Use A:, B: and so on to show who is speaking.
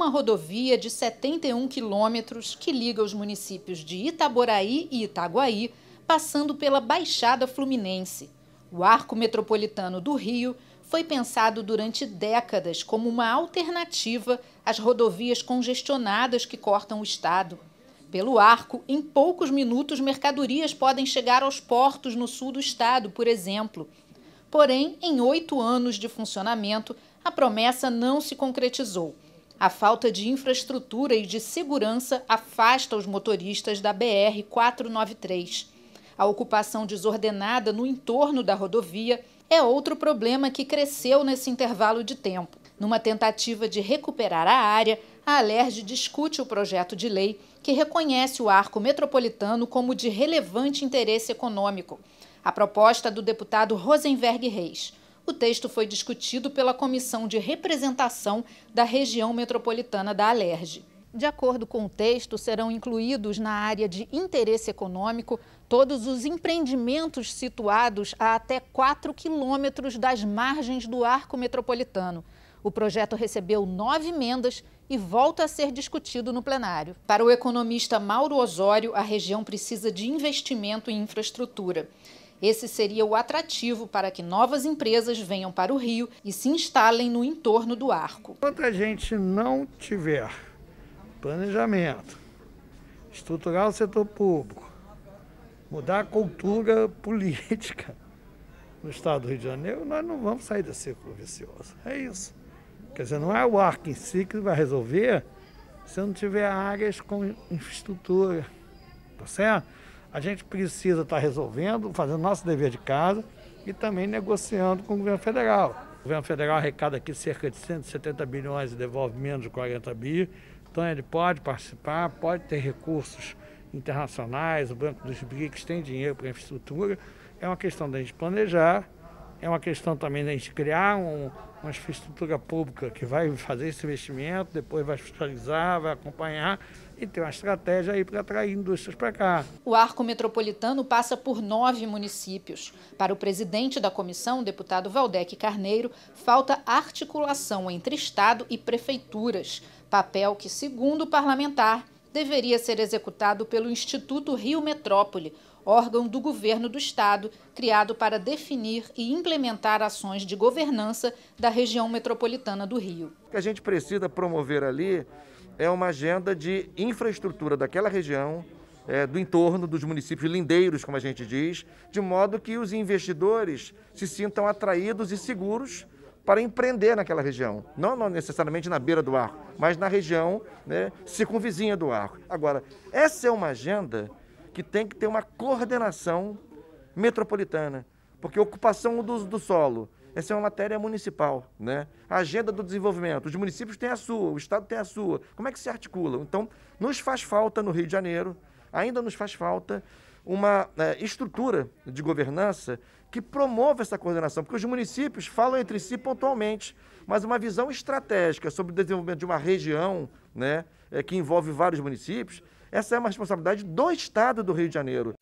A: uma rodovia de 71 quilômetros que liga os municípios de Itaboraí e Itaguaí, passando pela Baixada Fluminense. O arco metropolitano do Rio foi pensado durante décadas como uma alternativa às rodovias congestionadas que cortam o estado. Pelo arco, em poucos minutos, mercadorias podem chegar aos portos no sul do estado, por exemplo. Porém, em oito anos de funcionamento, a promessa não se concretizou. A falta de infraestrutura e de segurança afasta os motoristas da BR 493. A ocupação desordenada no entorno da rodovia é outro problema que cresceu nesse intervalo de tempo. Numa tentativa de recuperar a área, a Alerj discute o projeto de lei que reconhece o arco metropolitano como de relevante interesse econômico. A proposta do deputado Rosenberg Reis. O texto foi discutido pela Comissão de Representação da Região Metropolitana da Alerj. De acordo com o texto, serão incluídos na área de interesse econômico todos os empreendimentos situados a até 4 quilômetros das margens do arco metropolitano. O projeto recebeu nove emendas e volta a ser discutido no plenário. Para o economista Mauro Osório, a região precisa de investimento em infraestrutura. Esse seria o atrativo para que novas empresas venham para o Rio e se instalem no entorno do arco. Quando a gente não
B: tiver planejamento, estruturar o setor público, mudar a cultura política no estado do Rio de Janeiro, nós não vamos sair desse círculo vicioso. É isso. Quer dizer, não é o arco em si que vai resolver se não tiver áreas com infraestrutura, tá certo? A gente precisa estar tá resolvendo, fazendo nosso dever de casa e também negociando com o governo federal. O governo federal arrecada aqui cerca de 170 bilhões e devolve menos de 40 bi. Então ele pode participar, pode ter recursos internacionais, o Banco dos BRICS tem dinheiro para infraestrutura. É uma questão da gente planejar, é uma questão também da gente criar um, uma infraestrutura pública que vai fazer esse investimento, depois vai fiscalizar, vai acompanhar e ter uma estratégia aí para atrair indústrias para cá.
A: O arco metropolitano passa por nove municípios. Para o presidente da comissão, deputado Valdec Carneiro, falta articulação entre Estado e prefeituras, papel que, segundo o parlamentar, deveria ser executado pelo Instituto Rio Metrópole, órgão do governo do estado criado para definir e implementar ações de governança da região metropolitana do Rio.
C: O que a gente precisa promover ali é uma agenda de infraestrutura daquela região, é, do entorno dos municípios lindeiros, como a gente diz, de modo que os investidores se sintam atraídos e seguros para empreender naquela região. Não, não, necessariamente na beira do arco, mas na região né, circunvizinha do arco. Agora, essa é uma agenda que tem que ter uma coordenação metropolitana, porque ocupação do, do solo, essa é uma matéria municipal, né? A agenda do desenvolvimento, os municípios têm a sua, o estado tem a sua. Como é que se articulam? Então, nos faz falta no Rio de Janeiro, ainda nos faz falta uma é, estrutura de governança que promova essa coordenação, porque os municípios falam entre si pontualmente, mas uma visão estratégica sobre o desenvolvimento de uma região, né, é, que envolve vários municípios, essa é uma responsabilidade do Estado do Rio de Janeiro.